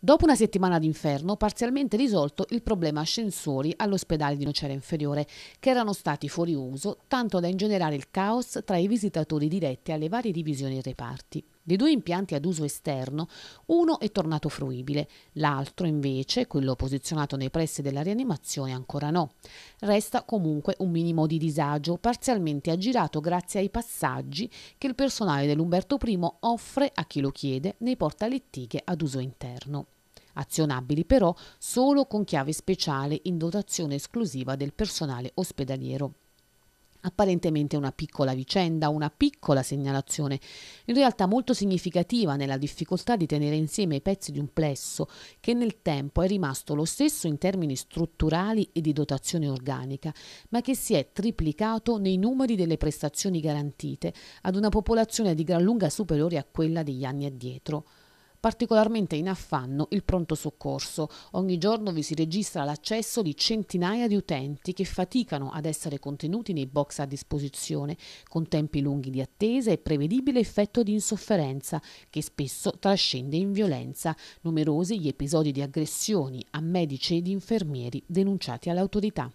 Dopo una settimana d'inferno, parzialmente risolto il problema ascensori all'ospedale di Nocera Inferiore, che erano stati fuori uso, tanto da ingenerare il caos tra i visitatori diretti alle varie divisioni e reparti. Dei due impianti ad uso esterno, uno è tornato fruibile, l'altro invece, quello posizionato nei pressi della rianimazione, ancora no. Resta comunque un minimo di disagio, parzialmente aggirato grazie ai passaggi che il personale dell'Umberto I offre a chi lo chiede nei portalettiche ad uso interno azionabili però solo con chiave speciale in dotazione esclusiva del personale ospedaliero. Apparentemente una piccola vicenda, una piccola segnalazione, in realtà molto significativa nella difficoltà di tenere insieme i pezzi di un plesso che nel tempo è rimasto lo stesso in termini strutturali e di dotazione organica, ma che si è triplicato nei numeri delle prestazioni garantite ad una popolazione di gran lunga superiore a quella degli anni addietro particolarmente in affanno il pronto soccorso. Ogni giorno vi si registra l'accesso di centinaia di utenti che faticano ad essere contenuti nei box a disposizione, con tempi lunghi di attesa e prevedibile effetto di insofferenza che spesso trascende in violenza. Numerosi gli episodi di aggressioni a medici ed infermieri denunciati alle autorità.